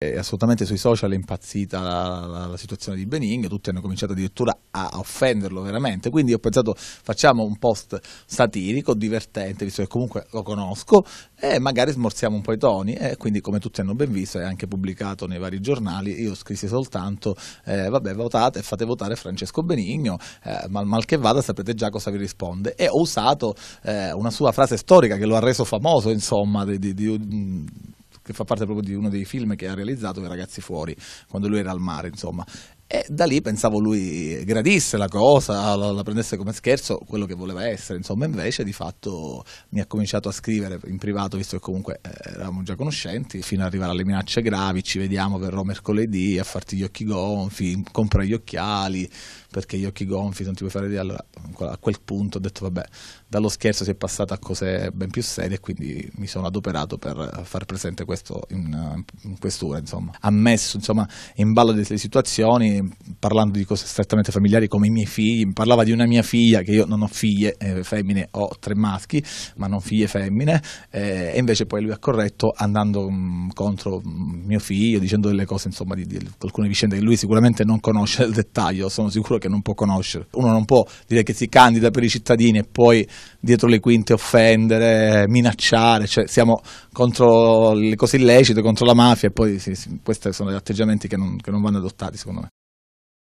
È assolutamente sui social è impazzita la, la, la situazione di Benigno, tutti hanno cominciato addirittura a offenderlo veramente, quindi ho pensato facciamo un post satirico, divertente, visto che comunque lo conosco, e magari smorziamo un po' i toni e quindi come tutti hanno ben visto è anche pubblicato nei vari giornali, io scrissi soltanto eh, vabbè votate e fate votare Francesco Benigno, eh, mal, mal, che vada sapete già cosa vi risponde e ho usato eh, una sua frase storica che lo ha reso famoso insomma di, di, di che fa parte proprio di uno dei film che ha realizzato, Ragazzi fuori, quando lui era al mare, insomma. E da lì pensavo lui gradisse la cosa, la, la, prendesse come scherzo, quello che voleva essere. Insomma, invece di fatto mi ha cominciato a scrivere in privato, visto che comunque eh, eravamo già conoscenti, fino ad arrivare alle minacce gravi, ci vediamo, verrò mercoledì a farti gli occhi gonfi, compra gli occhiali, perché gli occhi gonfi non ti puoi fare di Allora a quel punto ho detto vabbè, dallo scherzo si è passato a cose ben più serie e quindi mi sono adoperato per far presente questo in, in questura. Insomma. Ha messo insomma, in ballo delle situazioni parlando di cose strettamente familiari come i miei figli, parlava di una mia figlia che io non ho figlie eh, femmine, ho tre maschi, ma non figlie femmine, eh, e invece poi lui ha corretto andando mh, mm, contro mm, mio figlio, dicendo delle cose, insomma, di, di, alcune vicende che lui sicuramente non conosce nel dettaglio, sono sicuro che non può conoscere. Uno non può dire che si candida per i cittadini e poi dietro le quinte offendere, minacciare, cioè siamo contro le cose illecite, contro la mafia e poi sì, sì, questi sono gli atteggiamenti che non, che non vanno adottati secondo me.